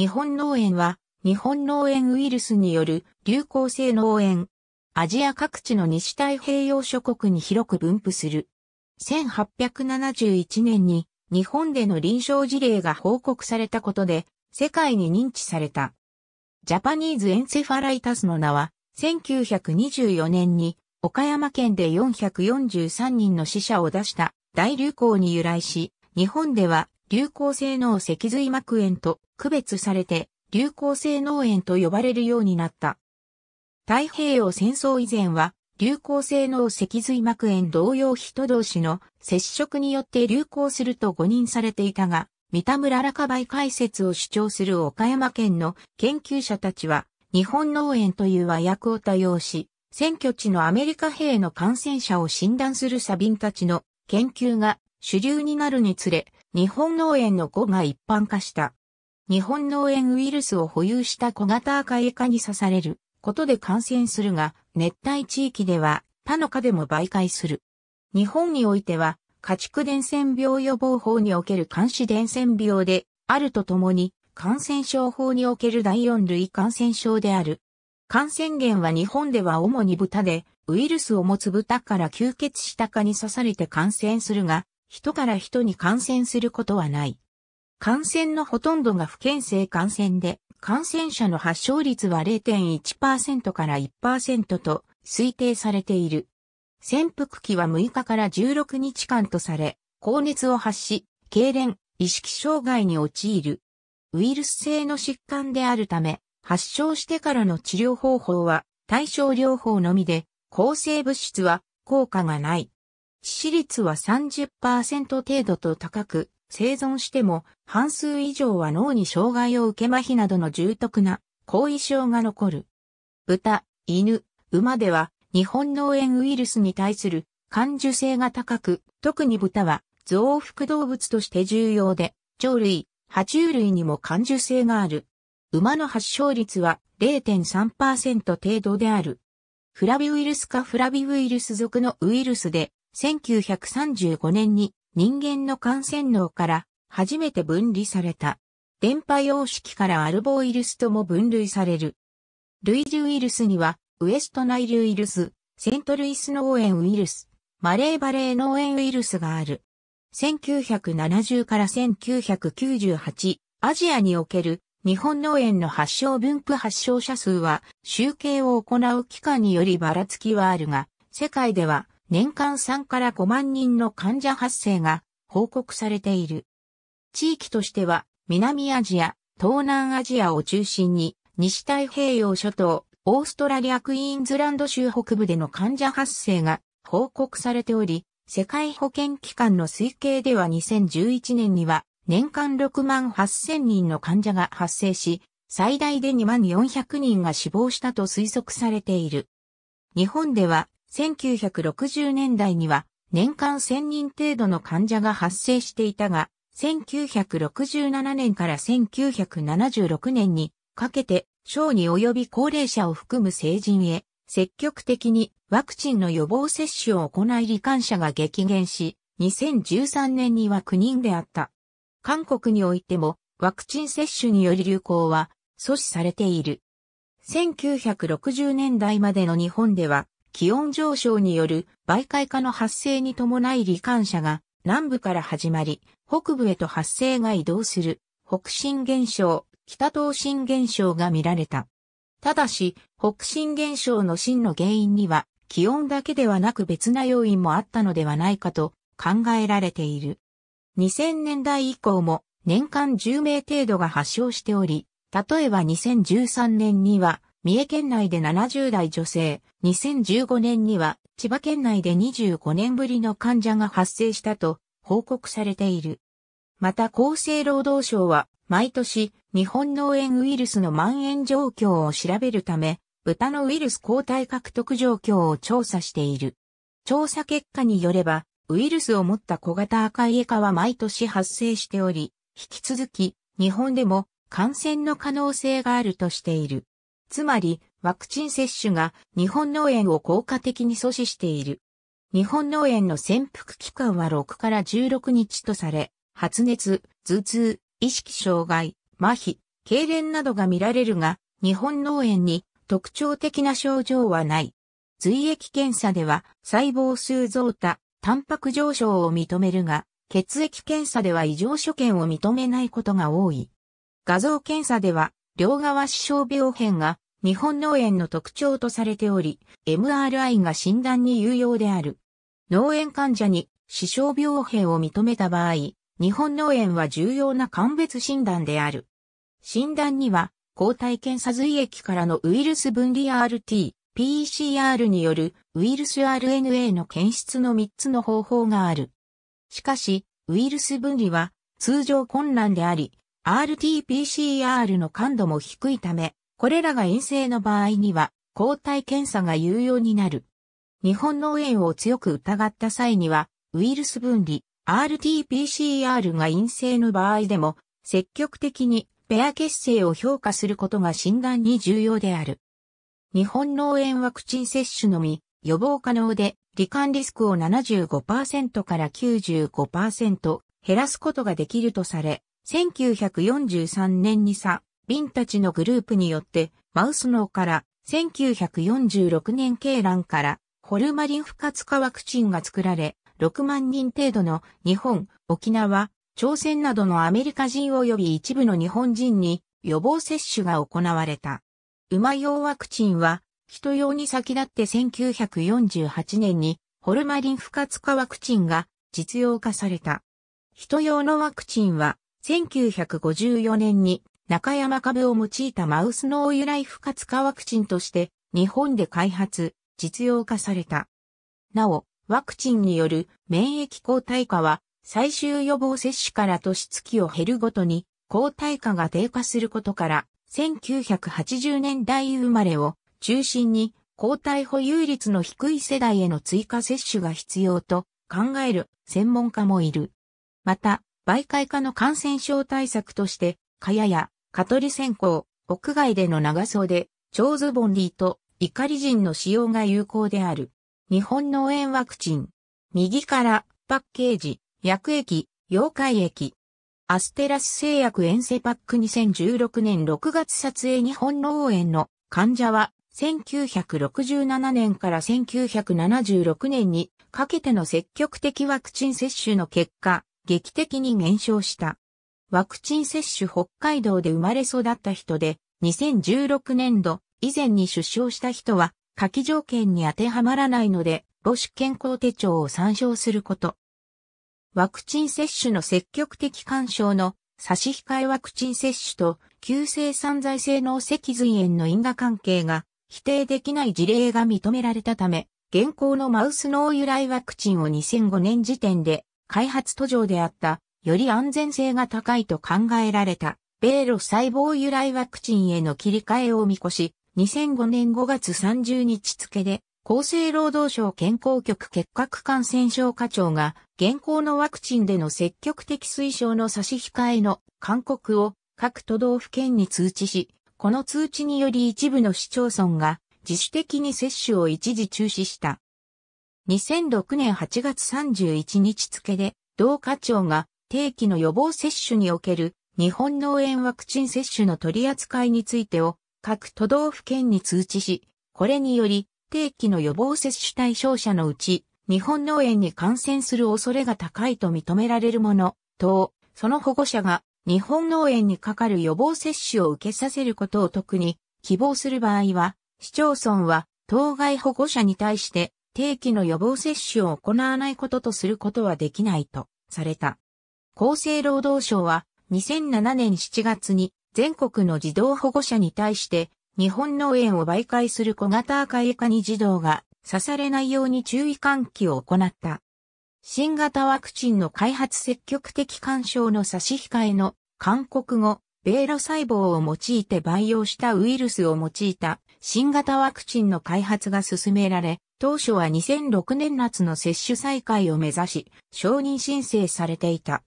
日本脳炎は、日本脳炎ウイルスによる流行性脳炎。アジア各地の西太平洋諸国に広く分布する。1871年に日本での臨床事例が報告されたことで世界に認知された。ジャパニーズエンセファライタスの名は1924年に岡山県で443人の死者を出した大流行に由来し、日本では流行性脳脊髄膜炎と区別されて流行性脳炎と呼ばれるようになった。太平洋戦争以前は流行性脳脊髄膜炎同様人同士の接触によって流行すると誤認されていたが、三田村らかばい解説を主張する岡山県の研究者たちは日本脳炎という和訳を多用し、選挙地のアメリカ兵の感染者を診断するサビンたちの研究が主流になるにつれ、日本農園の子が一般化した。日本農園ウイルスを保有した小型赤エカに刺されることで感染するが、熱帯地域では他の科でも媒介する。日本においては、家畜伝染病予防法における監視伝染病であるとともに、感染症法における第4類感染症である。感染源は日本では主に豚で、ウイルスを持つ豚から吸血した蚊に刺されて感染するが、人から人に感染することはない。感染のほとんどが不健性感染で、感染者の発症率は0.1%から1%と推定されている。潜伏期は6日から16日間とされ、高熱を発し、痙攣、意識障害に陥る。ウイルス性の疾患であるため、発症してからの治療方法は対症療法のみで、抗生物質は効果がない。致死率は30%程度と高く、生存しても半数以上は脳に障害を受け麻痺などの重篤な後遺症が残る。豚、犬、馬では日本脳炎ウイルスに対する感受性が高く、特に豚は増幅動物として重要で、鳥類、爬虫類にも感受性がある。馬の発症率は0.3%程度である。フラビウイルスかフラビウイルス属のウイルスで、1935年に人間の感染脳から初めて分離された。電波様式からアルボウイルスとも分類される。類似ウイルスには、ウエストナイルウイルス、セントルイス脳炎ウイルス、マレーバレー脳炎ウイルスがある。1970から1998、アジアにおける日本農園の発症分布発症者数は集計を行う機関によりばらつきはあるが、世界では年間3から5万人の患者発生が報告されている。地域としては南アジア、東南アジアを中心に西太平洋諸島、オーストラリアクイーンズランド州北部での患者発生が報告されており、世界保健機関の推計では2011年には年間6万8000人の患者が発生し、最大で2万400人が死亡したと推測されている。日本では1960年代には年間1000人程度の患者が発生していたが、1967年から1976年にかけて、小児及び高齢者を含む成人へ、積極的にワクチンの予防接種を行い罹患者が激減し、2013年には9人であった。韓国においても、ワクチン接種により流行は阻止されている。1960年代までの日本では、気温上昇による媒介化の発生に伴い罹患者が南部から始まり、北部へと発生が移動する北進現象、北東進現象が見られた。ただし、北進現象の真の原因には、気温だけではなく別な要因もあったのではないかと考えられている。2000年代以降も年間10名程度が発症しており、例えば2013年には三重県内で70代女性、2015年には千葉県内で25年ぶりの患者が発生したと報告されている。また厚生労働省は毎年日本脳炎ウイルスの蔓延状況を調べるため、豚のウイルス抗体獲得状況を調査している。調査結果によれば、ウイルスを持った小型赤いエカは毎年発生しており、引き続き日本でも感染の可能性があるとしている。つまり、ワクチン接種が日本脳炎を効果的に阻止している。日本脳炎の潜伏期間は6から16日とされ、発熱、頭痛、意識障害、麻痺、痙攣などが見られるが、日本脳炎に特徴的な症状はない。髄液検査では細胞数増多、タンパク上昇を認めるが、血液検査では異常所見を認めないことが多い。画像検査では両側視床病変が日本脳炎の特徴とされており、MRI が診断に有用である。脳炎患者に視床病変を認めた場合、日本脳炎は重要な鑑別診断である。診断には、抗体検査髄液からのウイルス分離 RT、PCR によるウイルス RNA の検出の3つの方法がある。しかし、ウイルス分離は通常困難であり、RT-PCR の感度も低いため、これらが陰性の場合には、抗体検査が有用になる。日本脳炎を強く疑った際には、ウイルス分離、RT-PCR が陰性の場合でも、積極的にペア結成を評価することが診断に重要である。日本脳炎ワクチン接種のみ、予防可能で、罹患リスクを75%から95%減らすことができるとされ、1943年にサ・ビンたちのグループによってマウス脳から1946年経卵からホルマリン不活化ワクチンが作られ、6万人程度の日本、沖縄、朝鮮などのアメリカ人及び一部の日本人に予防接種が行われた。馬用ワクチンは人用に先立って1948年にホルマリン不活化ワクチンが実用化された。人用のワクチンは1954年に中山株を用いたマウス脳由来不活化ワクチンとして日本で開発、実用化された。なお、ワクチンによる免疫抗体化は最終予防接種から年月を減るごとに抗体化が低下することから1980年代生まれを中心に抗体保有率の低い世代への追加接種が必要と考える専門家もいる。また、媒介化の感染症対策として、蚊帳や、蚊取り線香、屋外での長袖、長ズボンリーと、怒り人の使用が有効である。日本農園ワクチン。右から、パッケージ、薬液、溶解液。アステラス製薬遠征パック2016年6月撮影日本農園の患者は1967年から1976年にかけての積極的ワクチン接種の結果、劇的に減少した。ワクチン接種北海道で生まれ育った人で、2016年度以前に出生した人は、下記条件に当てはまらないので、母子健康手帳を参照すること。ワクチン接種の積極的干渉の差し控えワクチン接種と急性散在性脳脊髄炎の因果関係が否定できない事例が認められたため、現行のマウス脳由来ワクチンを2005年時点で開発途上であった、より安全性が高いと考えられた、米ロ細胞由来ワクチンへの切り替えを見越し、2005年5月30日付で、厚生労働省健康局結核感染症課長が、現行のワクチンでの積極的推奨の差し控えの勧告を各都道府県に通知し、この通知により一部の市町村が自主的に接種を一時中止した。2006年8月31日付で、同課長が定期の予防接種における日本農園ワクチン接種の取り扱いについてを各都道府県に通知し、これにより定期の予防接種対象者のうち日本農園に感染する恐れが高いと認められるもの等、その保護者が日本農園にかかる予防接種を受けさせることを特に希望する場合は、市町村は当該保護者に対して定期の予防接種を行わないこととすることはできないとされた。厚生労働省は2007年7月に全国の児童保護者に対して日本農園を媒介する小型赤いカニ児童が刺されないように注意喚起を行った。新型ワクチンの開発積極的干渉の差し控えの韓国語、ベーロ細胞を用いて培養したウイルスを用いた新型ワクチンの開発が進められ、当初は2006年夏の接種再開を目指し、承認申請されていた。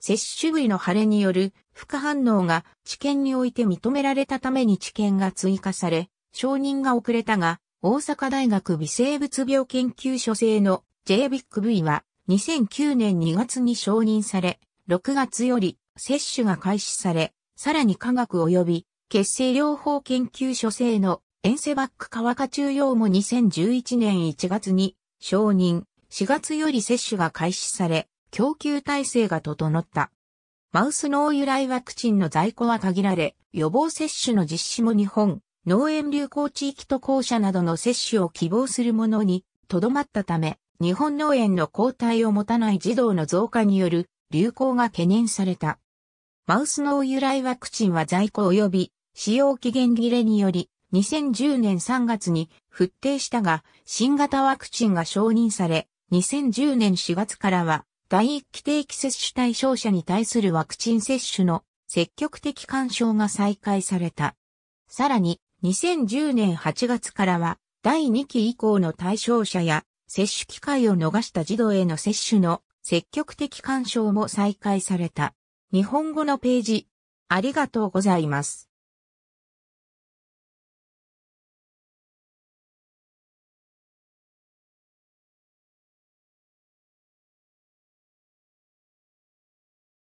接種部位の腫れによる副反応が治験において認められたために治験が追加され、承認が遅れたが、大阪大学微生物病研究所製の JBICV は2009年2月に承認され、6月より接種が開始され、さらに科学及び血清療法研究所製のエンセバック川下中用も2011年1月に承認、4月より接種が開始され、供給体制が整った。マウス脳由来ワクチンの在庫は限られ、予防接種の実施も日本、農園流行地域と校舎などの接種を希望するものにとどまったため、日本農園の抗体を持たない児童の増加による流行が懸念された。マウス脳由来ワクチンは在庫及び使用期限切れにより2010年3月に復定したが、新型ワクチンが承認され、2010年4月からは、第1期定期接種対象者に対するワクチン接種の積極的干渉が再開された。さらに、2010年8月からは、第2期以降の対象者や、接種機会を逃した児童への接種の積極的干渉も再開された。日本語のページ、ありがとうございます。